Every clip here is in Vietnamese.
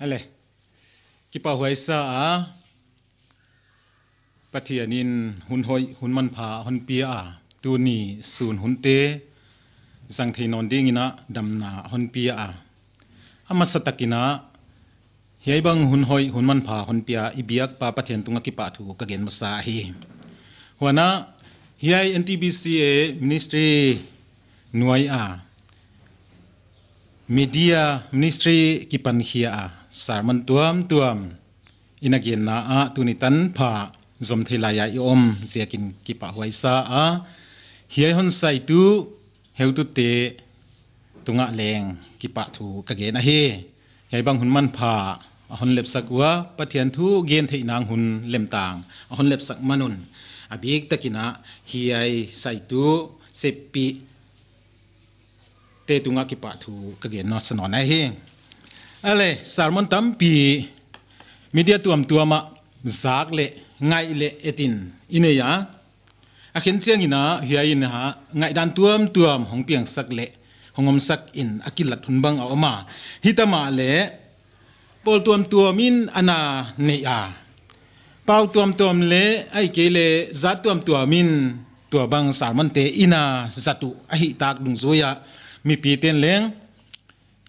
อะไรกิปาหวยซาปฏิญนินหุนหอยหุนมันผาหุนเปียอาตูนีศูนย์หุนเตสังเทนอนดิงินะดำนาหุนเปียอาอามาสตกินะเฮียบังหุนหอยหุนมันผาหุนเปียอีเบียกปาปฏิญนตุงกิปาถูกกเก์มาสาหีหัวนะเฮียเอ็นทีบีซีเอมินิสทรีน่วยอามีเดียมินิสทรีก k ปันเฮียอา sarman tuam tuam inagin na a tunitan pa zom thilaya iom ziakin kipa huaisa a hiai hon sai tu heu tu te tunga leng kipa thu ka ge na he hiai bang hun man pa a hon lep sak wa pathian thu gen thei nang hun lem tang a hon lep sak manun a bik takina hiai sai tu sepi te tunga kipa thu ka ge na sanon na he ale sarmon tampi media tuam tuama zak le ngai le etin ine ya a khen chiang ina hia in ha ngai dan tuam tuam hong piang sak le hongom sak in akilat hun bang a oma hitama le pol tuam tuam in ana ne ya pau tuam tuam le ai ke le zat tuam tuam in tua bang sarmon te ina zatu a hi tak dung zoya mi pi ten leng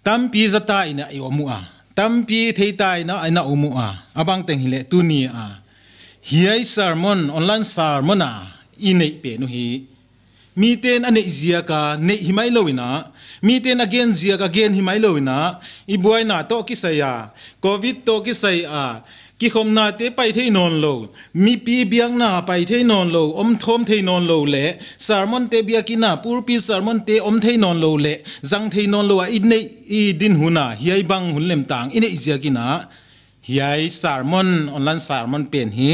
tampi zata ina i omua tampi theita ina ina umua abang teng hile tuni a hiai sermon online sermon a ine pe no hi miten ane zia ka ne himai loina miten again zia ka again himai loina ibuai na to kisaya covid to kisaya กิคมนาเตไปเทนอนโลมีปีเบียงนาไปเทนอนโลอมทอมเทนอนโลเละสารมอนเตเบียกินาปูรปีสารมอนเตอมเทนอนโลเลจังเทนอนโลอินเนอีดินหุนาเฮียบังหุนเลมต่างอินเนอิียกินาเฮียสารมอนออนไลน์สารมอนเปลี่ยนฮี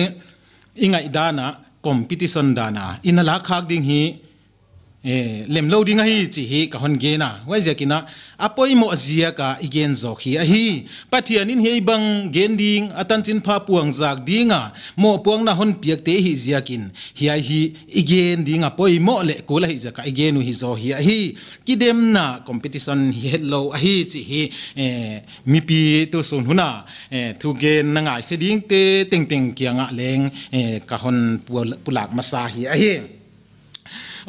อิงไงดานะคอมพิติชันดานะอินลักคักดิ่งฮี Eh, lem lo ding hi chi hi ka hon ge na wai ja kina apoi mo zia ka igen zo khi a hi pathian in hei bang gen ding atan chin pha puang zak dinga mo puang na hon piak te hi zia kin hi ai hi igen ding apoi mo le ko la hi ja ka igen hi zo hi a hi ki dem na competition hi het lo a hi chi hi eh, mi pi to sun huna eh, thu gen na ngai khiding te teng teng kianga leng ka hon pulak masa hi a hi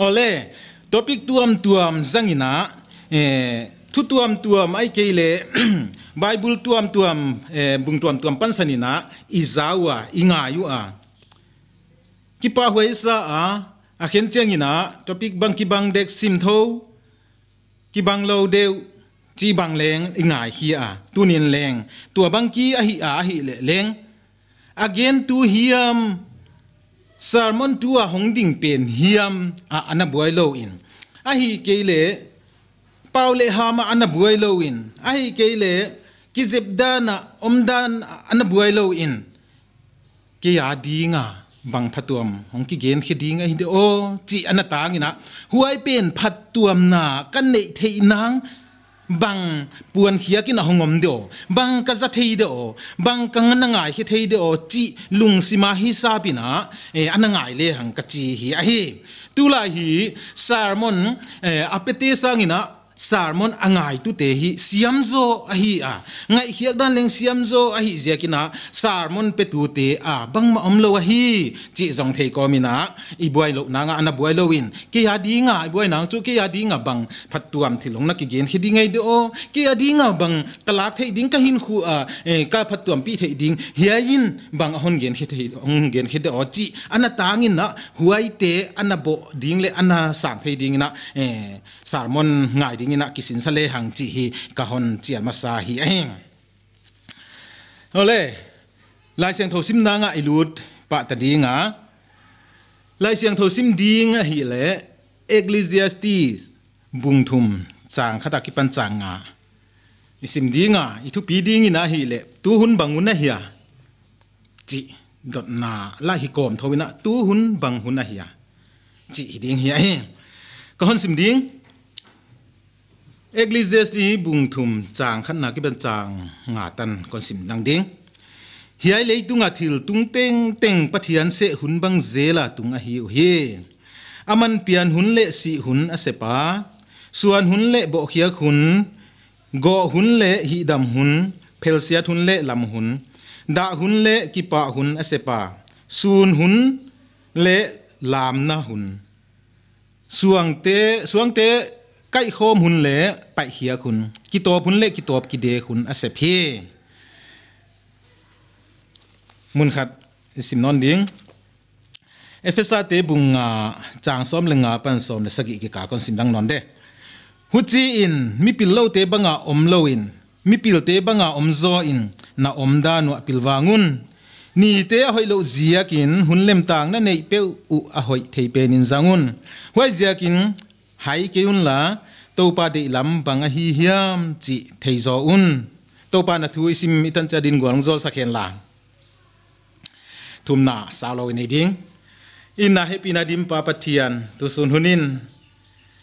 ole topic tuam tuam zangina eh thu tuam tuam ai ke le bible tuam tuam eh bung tuam tuam pansanina izawa inga yu a kipa hoisa a a khen chengina topic bang ki bang dek sim tho ki bang lo deu chi bang leng inga hi a tunin leng tua bang ki a hi a hi leng again tu hiam um, sermon tu a hongding pen hiam a anabuai lo in a hi keile paule hama anabuai lo in a hi keile kizip dana omdan anabuai lo in ke ya dinga bang phatuam hongki gen khi dinga hi de o oh, chi anata ngina huai pen phatuam na kan nei thei nang bằng buồn khía cái nào ngầm điều bằng cái giá thấy điều bằng cái ngân ngại khi thấy điều chỉ lùng xí mà hi sa bị nã e, anh ngại lê hàng cái chỉ hi à hi tu lại hi sermon e, apete sang sarmon angai tu te hi siam zo a hi a ngai khiak dan leng siam zo a sarmon petu tu te a bang ma om lo a hi chi zong thei ko mina i boy lo na nga ana boy lo win ki ya di nga i boy nang chu ki ya di nga bang phat tuam thi long na ki gen hi di ngai de o ki ya di nga bang talak thei ding ka hin khu a e, ka phat tuam pi thei ding hia yin bang hon gen hi thei ong gen hi de o chi ana tangin na huai te ana bo ding le ana sang thei ding na e, sarmon ngai ding na kisin sa le hang chi hi kahon chian masa hi eng ole lai siang tho sim na nga ilut pa ta nga, lai siang tho sim nga hi le ecclesiastes thum, chang khata ki pan chang nga isim nga, ithu pi ding nga hi le tu hun bangun na hiya chi dot na la hi kom thowina tu hun bang hun na hiya chi ding hiya he ko hon sim ding Eglises i bung thum chang khan na ki ban chang nga tan kon sim dang ding hiai lei tunga thil tung teng teng pathian se hun bang zela tunga hi hi aman pian hun le si hun a sepa suan hun le bo khia hun go hun le hi dam hun phel sia hun le lam hun da hun le ki pa à a sepa sun hun lệ làm na hun suang te suang te ใกล้โคมหุนเละไปเขียคุณกี่ตัวพุนเละกี่ตัวกี่เดคุณอาเซพีมุนขัดสิมนอนดิ้งเอฟเซาเตบุงงาจางซ้อมเลงาปันซ้อมเลสกิกิกาคนสิมดังนอนเดหุจีอินมีปิลโลเตบังอาอมโลอินมีปิลเตบังอาอมโซอินนาอมดานวปิลวางุนนี่เตะหอยโลเจียกินหุนเล่มต่างนั่นในเป้อุอหอยเทเปนินจางุนหอยเจียกิน hãy kêu un là tàu pa đi lắm bằng hi hiam chỉ thầy gió un tàu pa là thui sim mi gia đình của ông gió sắc hiền là thum na sao lâu này điên in na hepi na dim pa patian tu sun hunin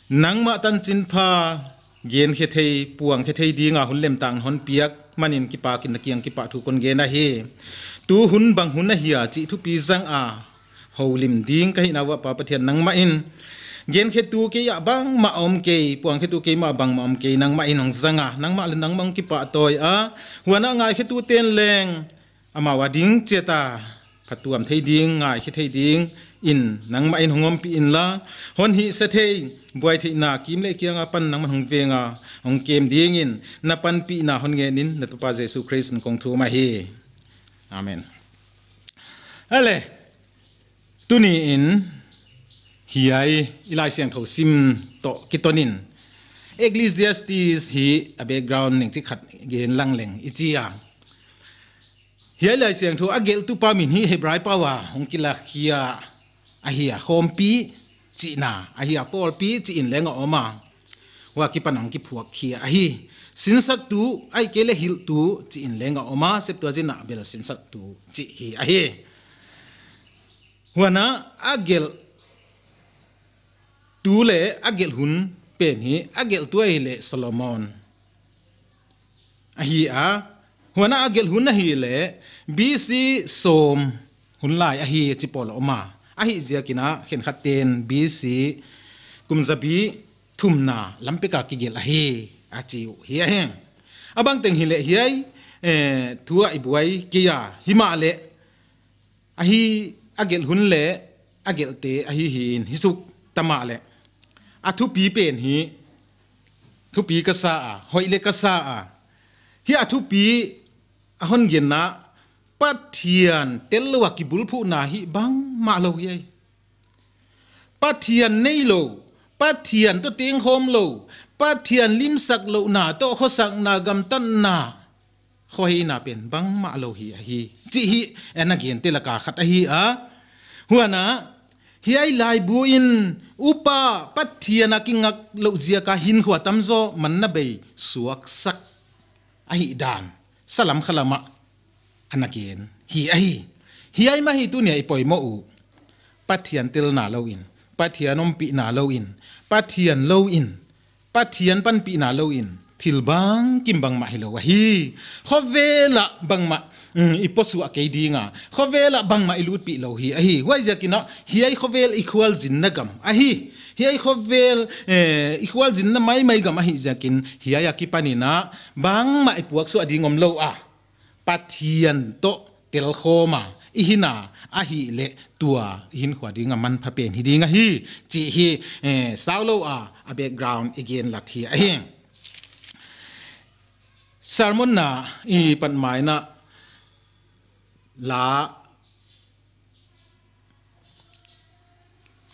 nang ma tan chin pa gen khe thei puang khe thei dinga hun lem tang hon piak manin ki pa kin kiang ki pa thu kon ge na hi tu hun bang hun na hi a chi thu pi zang a holim ding ka na wa pa patian nang ma in gen khi tu ke ya bang ma om ke puang khi tu ke ma bang ma om ke nang ma inong zanga nang ma lên nang mang ki pa à, a wana ngai khi tu tiền leng ama wa ding cheta khatuam thei ding ngai khi thei ding in nang ma in hongom pi in la hon hi se thei buai thei na kim le kianga pan nang man hong venga hong kem ding in na pan pi na hon nge nin na tu pa jesu christ kong thu ma hi amen ale ni in hi ai ilai siang thau sim to kitonin ecclesiastes hi a background ning chi khat gen lang leng ichia hi lai siang thu agel tu pa min hi hebrai pawa hongkila khia a hi a khom pi chi na a hi a pol pi chi in lenga oma wa ki panang ki phuak khia a hi sinsak tu ai kele hil tu chi in lenga oma sep tu jina bel sinsak tu chi hi a hi wana agel tu le agel hun pe mi agel tu le solomon ahi a huana agel hun na hi le bc som hun lai ahi e chi pol oma ahi zia kina khen khaten bc kumzabi thumna lampeka ki gel ahi achi hi aheng abang teng hi le hi ai e, thua ibuai kia hima le ahi agel hun le agel te ahi hin hisuk tama le อาทุปีเป็นหีทุปีกษาหอยเล็กกษาฮีอาทุปีอะฮอนเย็นนะปัดเทียนเตลวกิบุลผู้นาหีบังมาโลเยปัดเทียนในโลปัดเทียนตัวเตียงโฮมโลปัดเทียนลิมสักโลนาโตขสักนากำตันนาขอให้นาเป็นบังมาโลฮีฮีจีฮีแอนนักเย็นเตลกาขัดฮีอ่ะหัวนะ Hi ai lai bu in upa pathiana kingak lo zia ka hin huwa tamzo manna be suak sak ahi dan salam khalama anakin hi ahi hi ai ma hi tu ne ipoi mo u pathian tel na lo in om pi na lo in pathian lo in pathian pan pi na lo in ทิลบังกิมบังมาฮิโลวะฮีขวเวละบังมาอืมอีปสุอาเกดีงาขวเวละบังมาอิลูปีโลฮีอะฮีว่าจะกินอ่ะเฮียขวเวลอีควอลจินนักัมอ่ะฮีฮียขวเวลอีควอลจินนะไม่ไม่กัมอะฮีจะกินเฮียอยากกินปานินะบังมาอีพวกสุอาดีงอมโลอ่ะปัทเทียนโตเตลโคมาอีหินาอาหิเลตัวหินขวาดีงมันพะเป็นฮิดีงะฮีจีฮีเอ่อสาวโลอ่าอเบกกราวน์อีเกนหลักเฮียเอง sermon na i pan mai na la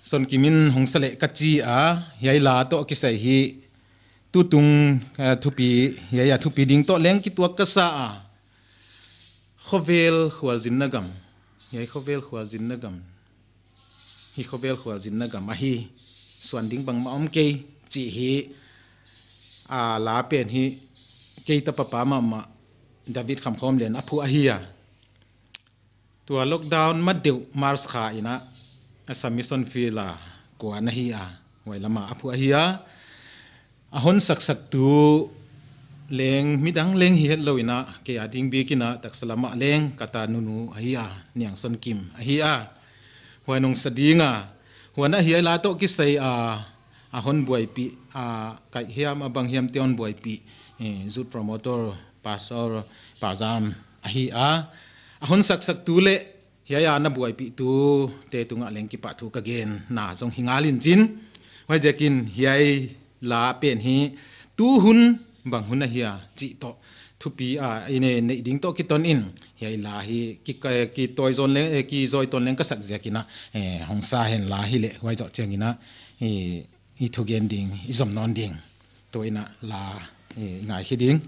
son kimin hong sale kachi a yai la to ki sai hi tu tung eh, thupi yai ya thupi ding to leng ki tuak ka sa a khovel khwal zin na gam yai khovel khwal zin na gam hi khovel khwal zin na gam a hi suan ding bang ma om ke chi hi a la pen hi เกตปปามามาดาวิดคำคอมเลียนอภูอาเฮียตัวล็อกดาวน์มาเดียวมาร์สขาอินะสมิสันฟีลากวานะฮีอาไว้ละมาอภูอาเฮียอหนสักสักตูเลงมิดังเลงเฮียเลอยนะเกียดิงบีกินะตักสลามะเลงกตานุนูอาเฮียเนียงสันกิมอาเฮียหัวนงสดีงาหัวนะเฮียลาโตกิเซอาอหนบวยปีอาไกเฮียมาบังเฮียมเตียนบวยปี zut promotor pastor pazam ahi a ahon sak sak tu le hiya ya na buai pi tu te tunga leng ki pa thu ka gen na jong hingalin chin wai jekin hiai la pen hi tu hun bang hun na hiya chi to thu pi a ine ne ding to ki ton in hiai la hi ki ka ki toy zon le eh, ki zoi ton leng ka sak jakina e hong sa hen la hi le wai jo chengina e i thu gen ding i zom non ding toina la 诶，挨起钉。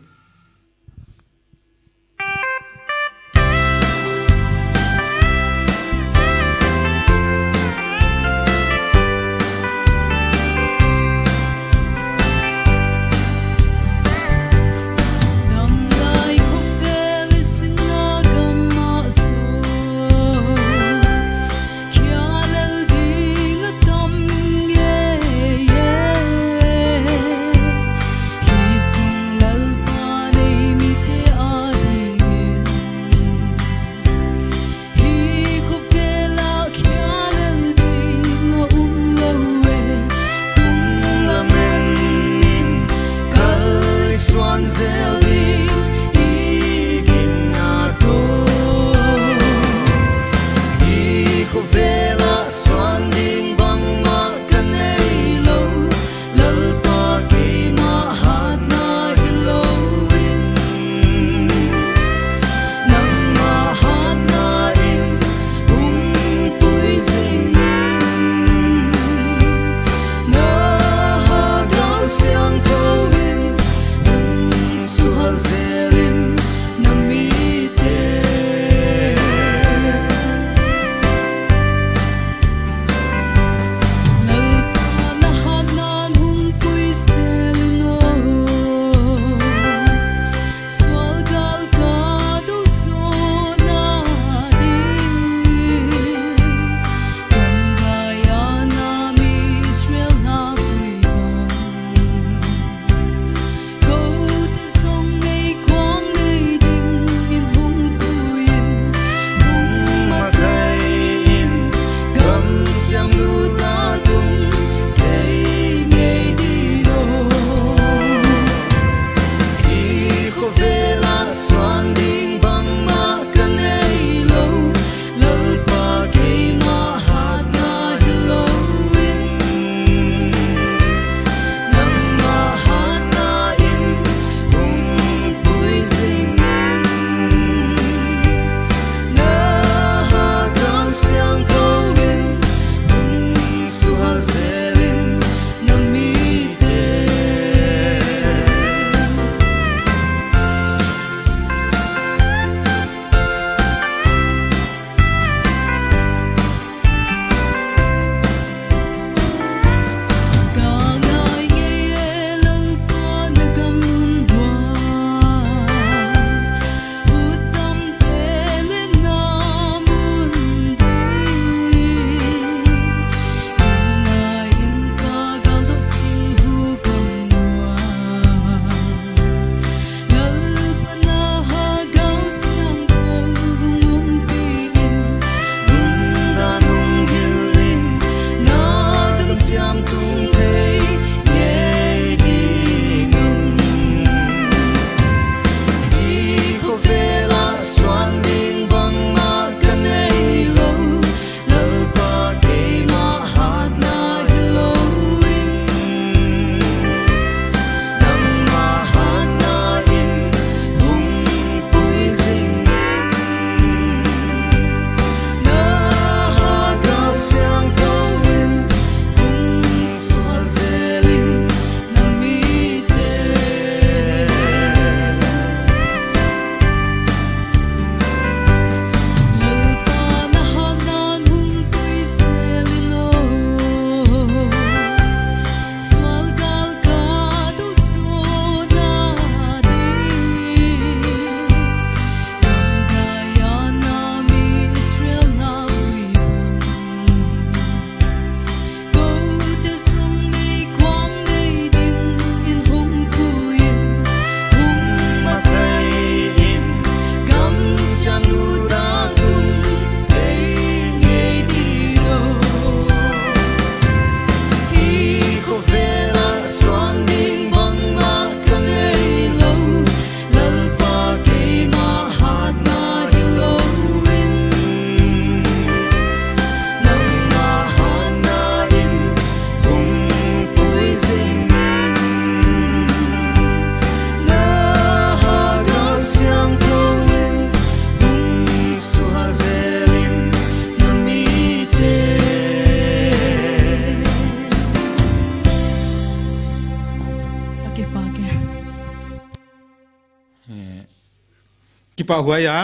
กี่ป่าวายา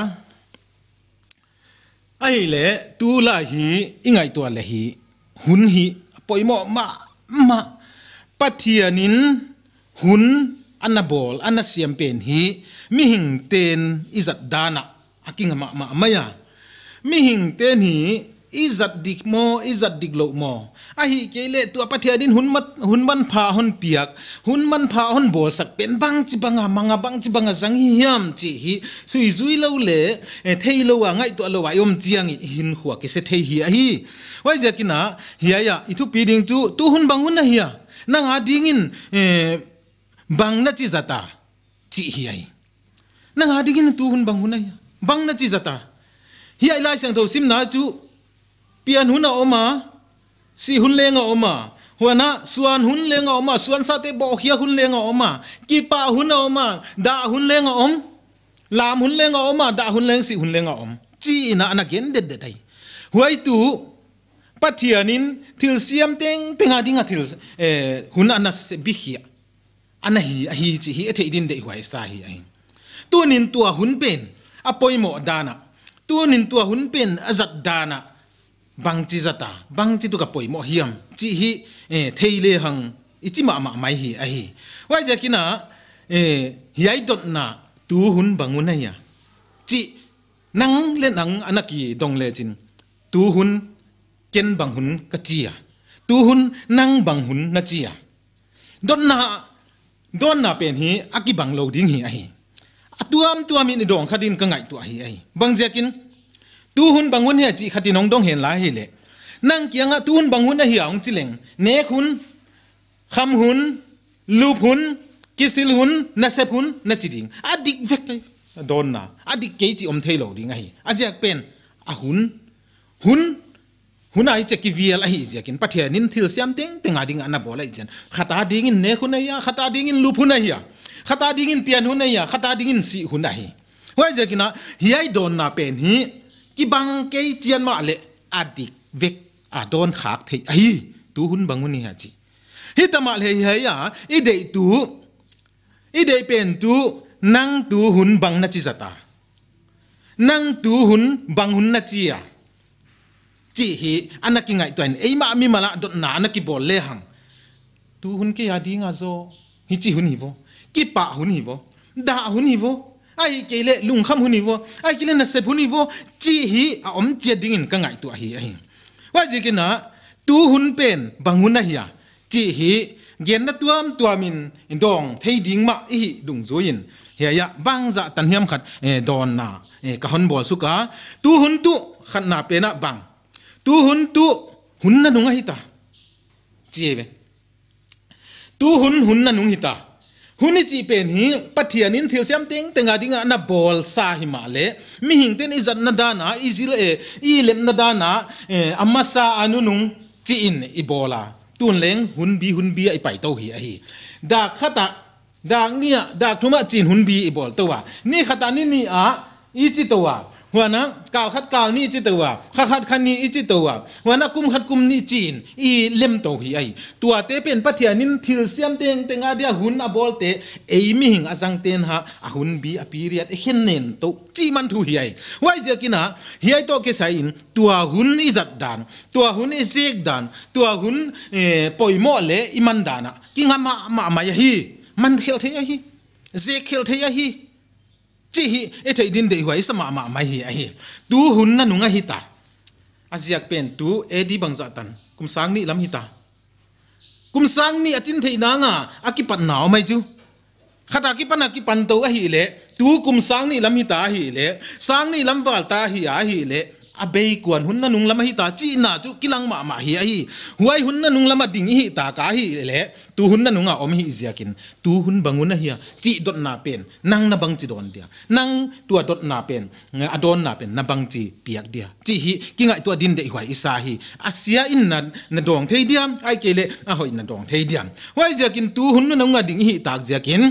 ไอ้เละตูลาฮีอีไงตัวละฮีหุนฮีปอยมอมามาปัทยานินหุนอันนบอลอันนเสียมเป็นฮีมิหิงเตนอิจัดดานะอากิงมามาไม่ยามิหิงเตนฮีอิจัดดิกโมอิจัดดิกโลกโม a hi ke le tu apathia din hun mat hun man pha hun piak hun man pha hun bo sak pen bang chi bang banga manga bang chi banga zang hi yam chi hi sui zui lo le e thei lo wa ngai tu lo wa yom chiang hin huwa ke se thei hi a hi wai ja kina hi ya ithu pi ding chu tu hun bang hun na hi na nga ding in e, bang na chi zata chi hi ai na nga ding in tu hun bang hun na hi bang na chi zata hi ai lai sang tho sim na chu pian hun na oma สิหุ่นเลงออกมาหัวหน้าส่วนหุ่นเลงออกมาส่วนสัตว์บอกเฮียหุ่นเลงออกมากีป่าหุ่นออกมาด่าหุ่นเลงออมลามหุนเลงออกมาด่าหุ่นเลงสิหุ่นเลงออมจีน่าะนักเย็นเด็ดเด็ดไอ้หัวตู่ปัทยานินทิลเซียมเต็งเต็งอาทิงอาทิลเอ่อหุนอันนั้นบิขี้อันนั้นฮีอัฮีจีฮีเอเทีดินเด็กหัวสาฮีไอ้ตัวนินตัวหุ่นเป็นอ่ะปอยหมอดานะตัวนินตัวหุ่นเป็นอจัดดานะ bang chi ta, bang chi tu ka poi mo hiam chi hi e eh, thei le hang i chi ma ma mai hi a hi wai ja kina e eh, hi ai dot na tu hun bangun na ya chi nang le nang anaki dong le chin tu hun ken bang hun ka chi ya tu hun nang bang hun na chi ya dot na dot na pen hi aki bang lo ding hi a hi atuam tuam ni dong khadin ka ngai tu a hi a hi bang ja kin tu hun bang hun he chi khati nong dong hen la hi le nang kia nga tu hun bang hun hi ong chi leng ne khun kham hun lup hun kisil hun na sep hun na chi ding a dik vek don na a dik ke chi om thei lo ding a hi a jak pen a hun hun hun ai che ki viel a hi jakin pathia nin thil siam teng teng ading ana bolai chen khata ding in ne khun ya khata ding in lup hun ya khata ding in pian hun ya khata ding in si hun hi hoi jakina hi ai don na pen hi cái bang ke chian ma le adik à vek adon à khak thei ai à tu hun bang ni ha chi hi tama le hi ya i dei tu i dei pen tu năng tu hun bang na chi dạ ta, năng tu hun bang hun na chi ya chi hi anaki ngay tuen ei mà mi mala dot na anaki bỏ lê hang tu hun cái gì di nga zo hi chi hun hi vo ki pa hun hi vô, da hun hi vô ai ke lệ lung kham huni wo ai ke lệ na sep huni wo chỉ hi à om chết ding in ka ngai tu hi ai wa ji ke na tu hun pen bangun na hi a chi hi gen na tuam tuamin dong thấy ding ma hi đúng rồi. in he ya bang za dạ tan hiam khat e don na e ka hon bol su ka tu hun tu khat na pe na bang tu hun tu hun na nung hi ta chi ve tu hun hun na nung hi ta huni chi pen hi pathian in thil siam ting tenga dinga na bol sa hi ma le mi hing ten izat na dana izil e i lem na dana e amma sa anunung chi in i bola tun leng hun bi hun bi ai pai to hi a hi da khata da nia da thuma chin hun bi i bol to wa ni khata ni ni a i chi to wa wana kal khat kal ni chi tawa kha khat khan ni chi tawa wana kum khat kum ni chin i lem to hi ai tua te pen pathian in thil siam teng tenga dia hun a bol te ei mi hing azang ten ha a hun bi a period e hen nen to chi man thu hi ai wai je kina hi ai to ke sai in tua hun i zat dan tua hun i sek dan tua hun poi mo le iman dana kinga ma ma ma hi man khel the hi ze khel the hi Chỉ hi e thei din dei huai sama mà mai hi a hi tu hun na nunga hi ta aziak pen tu e di bangza dạ tan kum sang ni làm hi ta kum sang ni ở à atin thei na nga akipat à? nào mai chu khata ki pana ki pan to a hi lệ, tu kum sang ni làm hi ta hi lệ, sang ni làm wal ta hi a hi lệ abei kuan hunna nung lama hi ta chi na chu kilang ma ma hi hi huai hunna nung lama ding hi ta ka hi le tu hunna nunga om hi ziakin tu hun banguna hi chi dot na pen nang na bang chi don dia nang tua dot na pen adon na pen na bang chi piak dia chi hi kingai tua din de huai isa hi asia in na na dong thei dia ai le a hoi na dong thei diam huai ziakin tu na nung nunga ding hi tak ziakin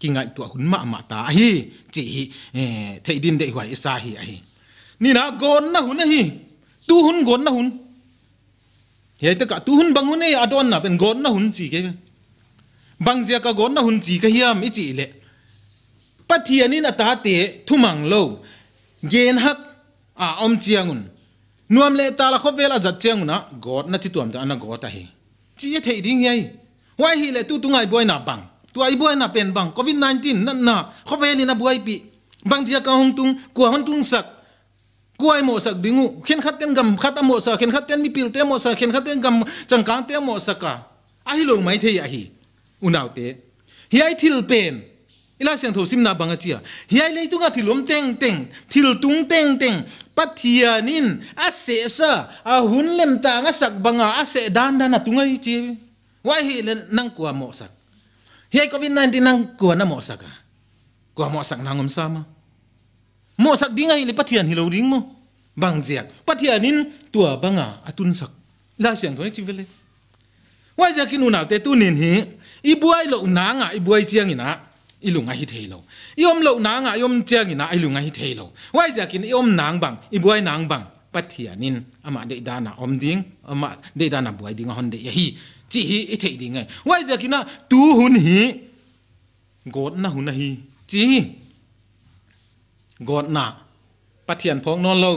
kingai tua hunma ma ta hi chi hi eh, thei din de huai isa hi a ni na gon na hun hi tu hun gon na hun he ta ka tu hun bang hun e adon na pen gon na hun chi ke bang zia ka gon na hun chi ka hiam i chi le pathia ni na ta te thumang lo gen hak a om chiangun nuam le ta la kho vela jat chianguna god na chi tuam ta na god ta he chi ye thei ding yai wai hi le tu tu ngai boy na bang tu ai boy na pen bang covid 19 na na kho veli na boy pi bang dia ka hong tung ku hong tung sak กู้ไอหมอสักดิ้งูเข็นขัดเตียนกำขัดอโมสักเข็นขัดเตียนมีปิลเตียหมอสักเข็นขัดเตียนกำจังกางเตียหมอสักกะไอ้ลงไม่เทียฮีอุณาวเตเฮียทิลเป็นอีลาเสียงถูสิมนาบังเจียเฮียเลยตุงอาทิลมเต็งเต็งทิลตุงเต็งเต็งปัทยานินอาเสสะอาหุนเล่มตางอาสักบังอาเสดานดานะตุงไอจีว่าเฮีลนั่งกววหมอสักเฮียก็วินนันที่นังกัวนะหมอสักกะกววหมอสักนางอมซามา mo sak ding ai le pathian hi lo ring mo bang ziak pathian in tua banga atun sak la siang thone chi vele wai ja kinu na te tu nin hi i buai lo na nga i buai chiang ina i lunga hi thei lo i om lo na nga i om chiang ina i lunga hi thei lo wai ja kin i om nang bang i buai nang bang pathianin ama de dana om ding ama de dana buai ding hon de hi chi hi i thei ding ai wai ja kina tu hun hi god na hun hi chi god na pathian phong non lo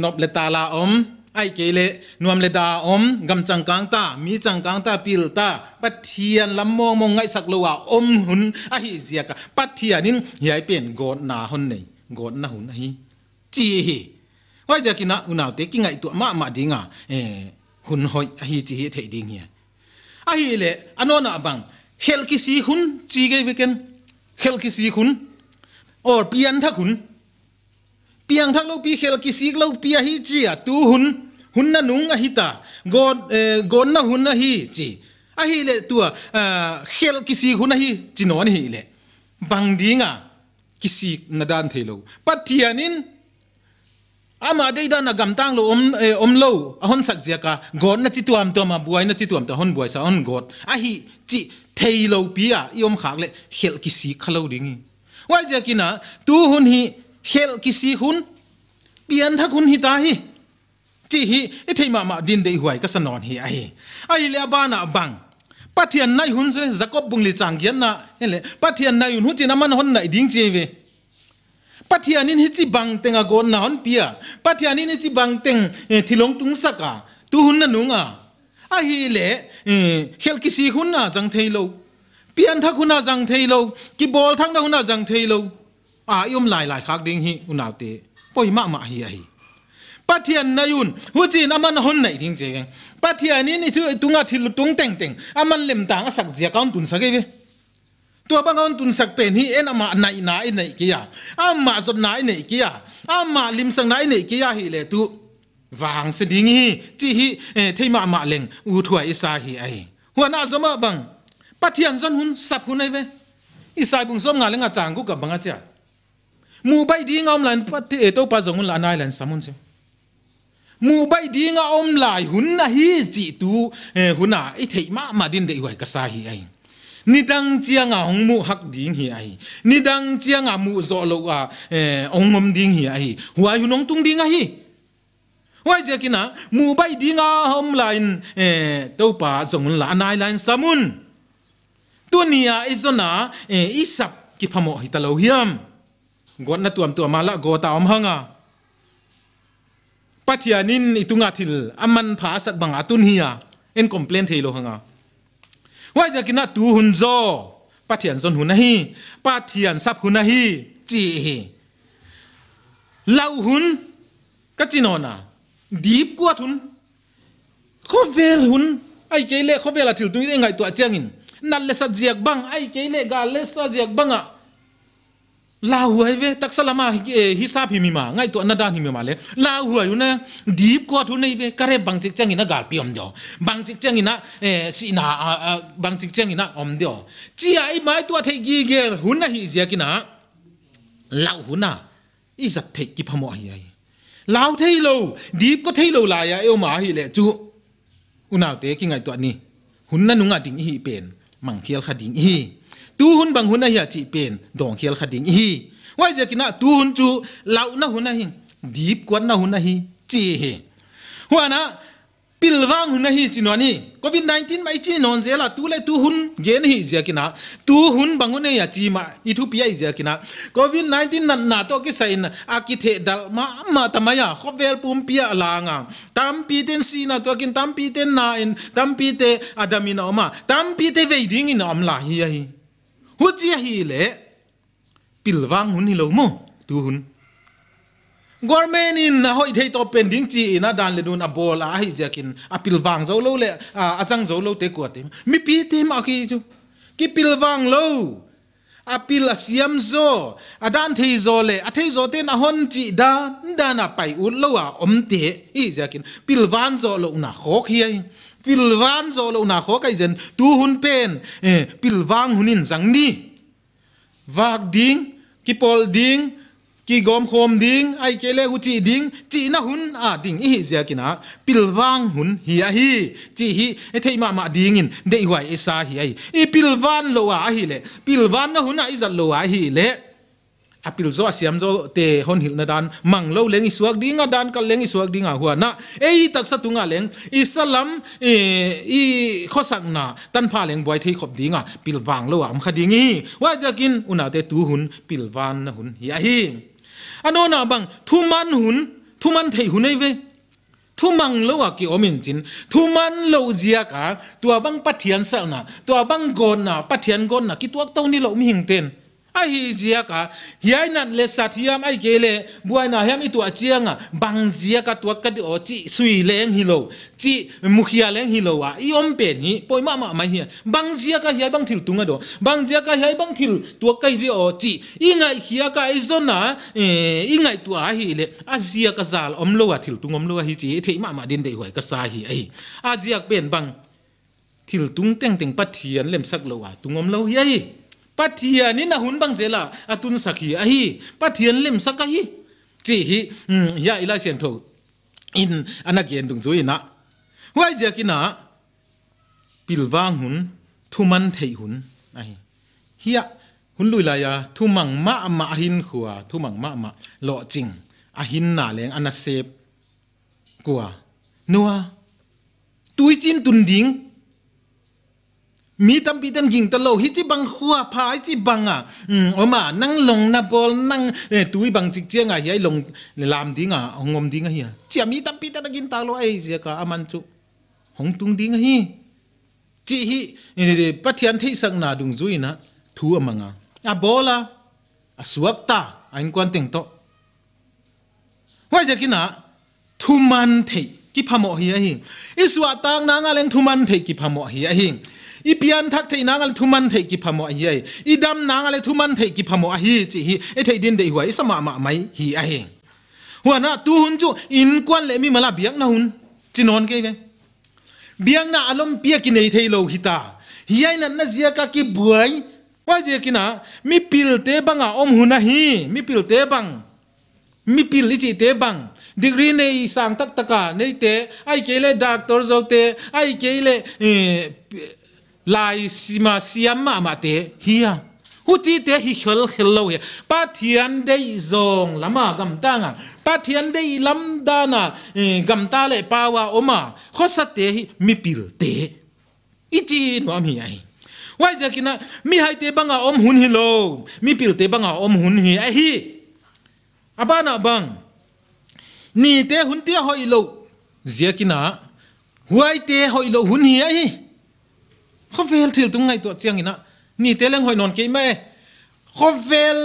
nop le ta la om ai ke le nuam le da om gam chang kang ta mi chang kang ta pil ta pathian lam mong mong ngai sak lo om à, hun a hi zia ka pathian in hiai pen na hon nei god na hun hi chi hi hoi ja kina unaw te ki ngai tu ma ma dinga e à? hun hoi a hi chi hi thei ding hi a hi le anona bang hel ki si hun chi ge veken hel ki si hun โอ้เปียนทักหุนเปียงทักเราปีเคลกิสิกเราเปียฮีจีอะตูหุนหุนนั่นุงอะฮิตาโกเอ่อโกนะหุนน่ะฮีจีอะฮีเลตัวเอ่อคลกิสิกหุนน่ะฮีจีโนนฮีเลบังดีงาะกิสิกนะดานเทโลปัตเทียนินอามาเดย์ดานักกัมตังโลอมเอออมโลอะฮอนสักเซียกาโกนะจิตัวอัมตัวมาบวยนะจิตัวอัมตะฮอนบวยซะฮอนโกดอะฮีจีเทโลปีอะยอมขากเลเคลกิสิกคะโลดิงี wai je kina tu hun hi khel ki si hun pian thak hun hi ta hi chi hi e thei ma ma din dei huai ka sanon hi a hi ai le ba na bang pathian nai hun se jacob bungli chang gian na hele pathian nai hun chi na man hon nai ding chi ve pathian in hi chi bang tenga go na hon pia pathian in chi bang teng thilong tung saka tu hun na nunga a hi le khel ki si hun na chang thei lo pian thak huna jang thailo ki bol thak na huna jang thailo a yom lai lai khak ding hi unaw te poi ma ma hi hi pathian nayun hu chin aman hon nei ding je pathian ni chu tunga thil tung teng teng aman lem tang asak zia kaun tun sa ge tua bang on tun sak pen hi en ama nai nai nei kia ama zot nai nei kia ama lim sang nai nei kia hi le tu wang se ding hi chi hi thei ma ma leng u thua isa hi ai huana zoma bang pathian zon hun sap hun về e ve isai bung som nga lenga chang ku ka banga cha mu bai di ngom lan pathi e to pa zong là la nai lan samun se mu bai đi nga om lai hun là hi chi tu e, hun à ít thấy má mà din để wai ka sai hi ai ni dang chia nga hong mu hak ding hi ai ni dang chia nga mu zo lo wa e, ong ngom ding hi ai huai hun ong tung ding a hi wai je kina mu bai di nga om lain to pa zong la nai lan samun ตัวนี้อ่ะอีจนะเอออีสับกิพมอหิตาโลหิมกดนัตัวมตัวมาละกตาอมหังอ่ะปัทยานินอิตุงาทิลอามันผาสักบังอาตุนเฮียเอ็นคอมเพลนเทโลหังอ่ะว่าจะกินตูหุนโซปัทยันซนหุนนะฮีปัทยันซับหุนนะฮีจีฮีเล่าหุนก็จีนอนะดีบกวดหุนเขาเวลหุนไอ้เจเล่เขาเวลาถิลตุนี้ได้ไงตัวเจียงอิน na le sa jiak bang ai ke le ga le sa jiak banga la huai ve tak salama hisap hi mi ma ngai to na dan hi mi ma le la huai na deep ko thu nei ve kare bang chik chang ina gal piom jo bang chik chang na si na bang chik chang na om dio à, à, chi ai mai to thei gi ge hun na hi jiakina lau huna i zat thei ki phamo ai ai lau thei lo deep ko thei lo la ya eu ma hi le chu unau te ki ngai to ni hun na nunga ding hi pen มังเคียลขดิงอีตูหุนบังหุนนะเฮียจีเป็นดองเคียลขดิงอีว่าจะกินะตูหุนจูเล่านะหุนนะฮิดีบกวนนะหุนนะฮิจีเฮว่านะ pilwang hun hi chinoni covid 19 mai chi non zela tu le tu hun gen hi zia kina tu hun bangune ya chi ma ethiopia thu pia zia kina covid 19 nan na to ki sain a ki the dal ma ma tamaya khovel pum pia la nga tam pi ten si na to kin tam pi ten na in tam pi te adamina ma tam pi te ve ding in am la hi hi hu chi hi le pilwang hun hi lo mo tu hun government in hoi thei to pending chi na dan le dun a bol a hi jakin a pilwang zo lo le a chang zo lo te ko tim mi pi tim a ki chu ki pilwang lo a pil a siam zo a dan thei zo le a thei zo te na hon chi da da na pai u lo a om te hi jakin pilwan zo lo na khok hi pilwan zo lo na khok ai zen tu hun pen eh, pilwang hunin jang ni wak ding ki pol ding ki gom khom ding ai ke le gu chi ding chi na hun a ding hi zia kina pilwang hun hi a hi chi hi e thei ma ma ding in dei wai e sa hi ai e pilwan lo a hi le pilwan na hun a i zal lo a hi le apil zo siam zo te hon hil na dan mang lo leng isuak ding a dan kal leng isuak ding a hua na e tak sa tunga leng islam e i khosak na tan pha leng boy thei khop dinga pilwang lo am kha dingi wa jakin una te tu hun pilwan na hun hi a hi ano na bang thu man hun thu man thei hun ei ve thu mang lo à ki omin chin thu man lo zia ka tua bang pathian sa na tua bang gon na pathian gon na ki tuak tau ni lo mi hing ten ai hi zia ka hi ai nan le sat hiam ai ke le buai na hiam i tu chianga bang zia ka tu ka di o chi sui leng hi lo chi mukhia leng hi lo wa i om pe ni poi ma ma mai hi bang zia ka hi bang thil tunga do bang zia ka hi bang thil tu ka hi o chi i ngai hi ka ai zona eh, i ngai tu a hi le a zia ka zal om lo wa thil tung om lo hi chi thei ma ma din dei hoi ka sa hi ai a zia pen bang thil tung teng teng pathian lem sak lo wa tungom lo hi ai pathian na hun bang jela atun sakhi a hi pathian lem saka hi chi hi hmm, ya ila sian tho in anagen dung zui na huai ja kina pilwang hun thu thei hun a hi hiya hun lui la ya thumang ma ma hin thu mang ma ma lo ching a hin na leng ana nua, kwa nuwa tuichin đình mi tam pi tan ging talo hi chi bang khua pha ai chi bang a à? oma ừ, à, nang long na bol nang tui bang chik chiang a à, hi long lam ding a ngom ding a hi chi mi tam pi tan gin talo ai zia ka aman chu hong tung ding a hi chi hi pathian thei sang na dung zui na thu amanga a bola a suak ta anh quan tiếng to ngoài ra kia na thu man thei ki phamo hi a hi iswa na nga leng thu man thei ki phamo hi hi อีพิอันทักเทนางอะไรทุมันเทกิพมอไอเยอีดำนางอะไรทุมันเทกิพมอไอฮีจีฮีไอเทดินเดหัวไอสมามาไม่ฮีไอเองหัวหน้าตูหุนจูอินกวนเลมีมาลาเบียงนะหุนจีนอนเกยเวเบียงน่ะอารมณ์เปียกินไอเทโลหิตาฮีไอนั่นนะเสียกากิบวยว่าเจกินะมีปิลเตบังอ่ะอมหุนะฮีมีปิลเตบังมีปิลลิจิเตบัง degree nei sang tak taka nei te ai kele doctor zo te ai kele lai si ma siam ma ma te hia hu chi te hi khel khel lo he pa thian dei zong lama gam ta nga pa thian dei lam da na eh, gam ta le pa wa oma kho sa te hi mi pil te i chi no mi ai wai ja kina mi hai te banga om hun hi lo mi pil te banga om hun hi ai hi abana bang ni te hun te hoi lo zia kina huai te hoi lo hun hi ai เขาเวลทิลตุงไงตัวเจียงอีนะนี่เตลังหอยนอนเกยมาเเขาเวล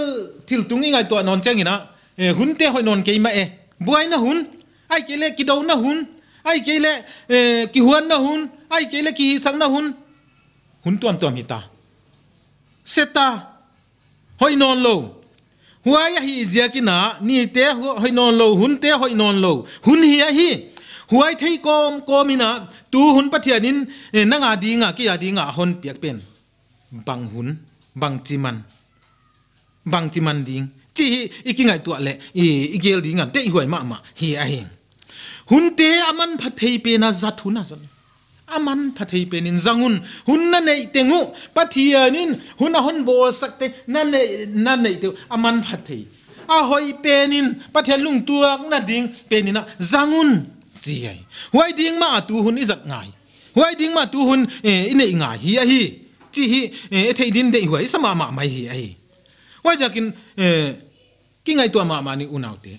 ทิลตุงไงตัวนอนเจียงอีนะเออหุ่นเตหอยนอนเกยมาเอบัวน่ะหุ่นไอเกเลกิดเอาวนะหุ่นไอเกเลเออกิฮวนนะหุ่นไอเกเลกิฮิสังน่ะหุ่นหุ่นตัวมตัวมีตาเซตาหอยนอนโลหัวยาฮีเจียกินะนี่เตหอยนอนโลหุ่นเตหอยนอนโลหุ่นเฮียฮี huai thei kom komina tu hun pathianin eh, nanga dinga ki adinga hon piak pen bang hun bang chiman bang chiman ding chi ikingai tu le i igel dinga te huai ma ma hi a hing hun te aman phathei pe na zat hun na zat aman pathei penin zangun hun na nei tengu pathianin hun hon bo sakte na nei na nei te aman pathei a hoi penin pathian lung tuak na ding penina zangun chi ai huai ding ma tu hun i zat ngai huai ding ma tu hun e eh, ine ngai hi a hi chi hi eh, e thei din de huai sama ma mai hi ai huai jakin e ki ngai tu ma ma ni unau te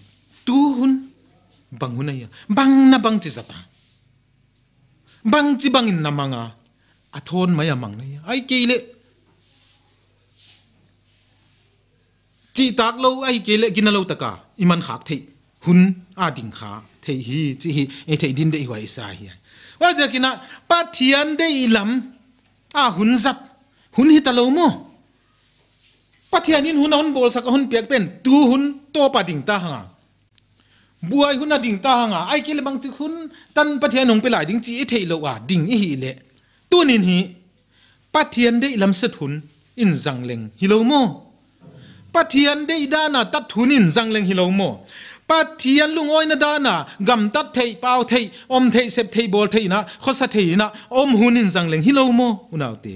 tu hun bang hun ai bang na bang chi zata bang chi bang in namanga a thon mai amang nei ai ki le chi tak lo ai ki le ginalo taka iman khak thei hun a ding kha thei hi chi hi e thei din dei wai sa hi wa ja kina pa thian dei lắm, a hun zat hun hi ta lo mo pa thian in hun on bol sak hun pek pen tu hun to pa ding ta hanga buai hun a ding ta hanga ai ke là bang chi hun tan pa thian hong pe lại ding chỉ e thei lo wa ding hi lệ. tu nín hi pa thian dei lắm set hun in răng leng hi lâu mo pa thian dei da na tat hun in zang leng hi lo mo pathian lung oi na gam tat thei pau thei om thei sep thei bol thei na khosa thei na om hunin jang leng hilo mo unaw te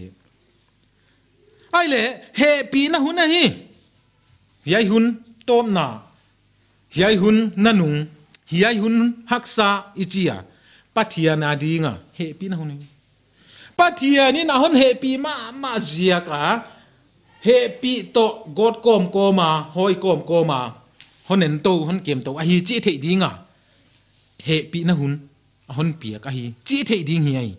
ai le he pi na hun hi hiai hun tom na hiai hun nanung hiai hun haksa ichia pathian adinga he pi na hun hi pathian ni na hon he pi ma ma zia ka he to god kom koma hoi hon en to hon kem to a hi chi thei dinga he pi na hun hon piak a hi chi thei ding hi ai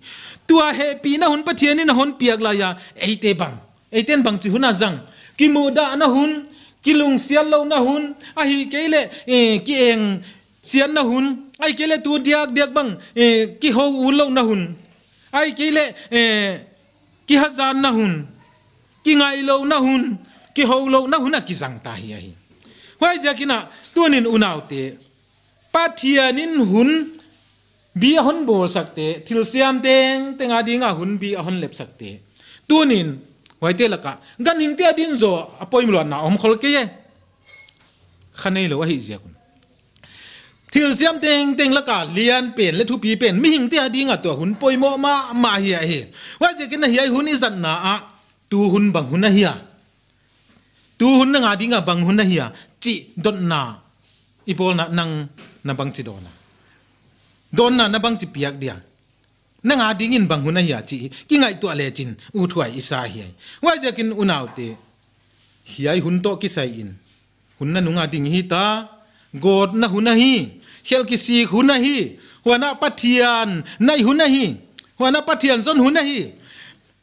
tua he pi na hun pathian in hon piak la ya ei te bang ei ten bang chi huna jang à ki mu da na hun ki lung sial lo na hun a hi ke le ki eng sian na hun ai ke le tu diak diak bang ki ho u lo na hun ai ke le ki hazan na hun ki ngai lo na hun ki ho lo na hun a à ki jang ta hi ai ว่าจะกินอะตัวนินอุณาวเตปัเทียนินหุนบีหุนโบสักเตทิลเซียมเตงเตงอดีงาหุนบีหุนเล็บสักเตตัวนินไว้เตลกะกันหิงเตอดินโซอพอยมลอนนะอมขลเกยขันนี้เลยวาฮิเซียกุนทิลเซียมเตงเตงละกะเลียนเปลี่ยนและทุปีเปลี่ยนไม่หิงเตอดีงตัวหุนปอยโมมามาเฮียเฮว่าจะกินะเฮียหุนอิสันนาอะตวหุนบังหุนเฮียตัวหุนนังอดีงาบังหุนเฮียจิดนนาอีพอลนะนังนับบังจีดอนาดนนานับังจีเปียกเดียนังอาดิ้งินบังหุนเฮียจีกิ่งไอตัวเลจินอูถวยอิสาเฮียว่าจะกินอุณาวเตเฮียหุนโตกิไซอินหุนนันุงอาดิ้งฮิตาโกดนะหุนฮีเฮลกิซีหุนฮีหัวหน้าปัทยานนายหุนฮีหัวหน้าปัทยานซนหุนฮี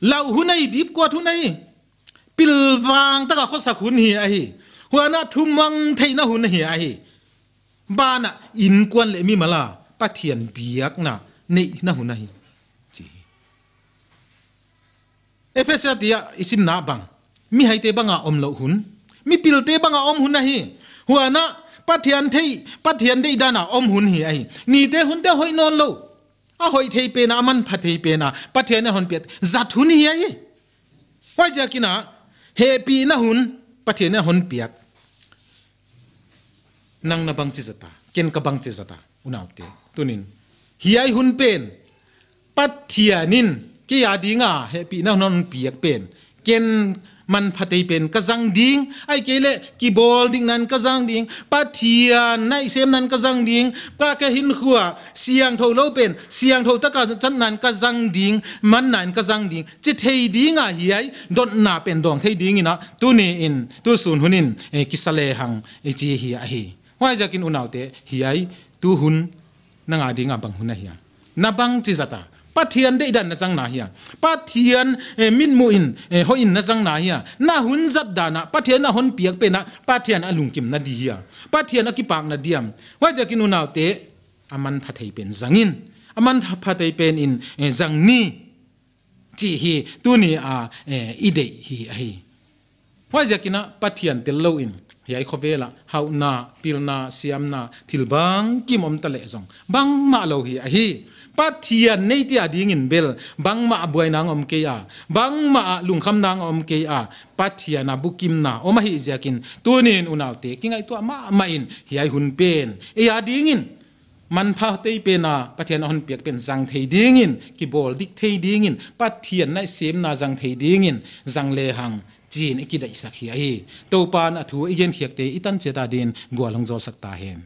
เหล่าหุนฮีดีบกว่าหุนฮีปิลวางตะกะข้อสักหุนฮีไอ hoa na thu mang thấy na hồn hi ai ba na in quan lệ mi mà là ba thiền biếc na nị na hồn này, hi chỉ Efesia tia isim na bang mi hay tế bang à om lo hồn, mi pil tế bang à om hồn này, hi hoa na ba thiền thấy ba thiền đây đa na om hồn hi ai Nị tế hồn tế hồi non lo a hồi thấy pe na man phát thấy pe na ba thiền na hồn piet zat hồn hi ai Wajah kina, happy na hun, na hồn piak. นังนับบังชีสตาเคนกับบังชีสตาอุณาอุตเตตุนินฮิยไยหุนเป็นปัทเทียนินกี่ยาดีงาเฮปีนั่นนนปียกเป็นเคนมันพัตยเป็นกระซังดิงไอเกล่กีบอลดิงนั้นกระซังดิงปัทเทนยนในเซมนั้นกระซังดิงป้าแค่หินขัวเสียงโทรเป็นเสียงโทรตะการจันนั้นกระซังดิงมันนั้นกระซังดิงจิตเฮดิงาเฮไอดนนาเป็นดองเฮดิงินะตัวนี้อินตัวส่วนหุนินเอกิสเลหังเอจีเฮยไอ unau jakin hi ai tu hun na nga ngang bang hun na hiya na bang chi zata pathian de idan na chang na hiya pathian eh, min mu in eh, ho in na chang na hiya na hun zat da na pathian na hon piak pe na pathian alung kim na di hiya pathian akipang na diam hoi jakin unaute aman phathei pen zangin aman phathei pen in eh, zang ni chi hi tu ni a ide hi hi hoi jakina pathian tel lo in yai kho vela hau na pil na siam na thil bang kim om ta le jong bang ma lo hi a hi pathia nei ti ading in bel bang ma buai nang om ke ya bang ma lung kham nang om ke ya pathia na kim na oma hi jakin tunin unaw te kingai tu ma ma in hi ai hun pen e ading in man pha te pe na pathian hon piak pen jang thei ding in ki bol dik thei ding in pathian na sem na jang thei ding in jang le hang จีนอีกิดอิสักเฮียฮีตัวปานอวอูเยนเขียกเตอิตันเจตาดินกัวลงจอสักตาเห็น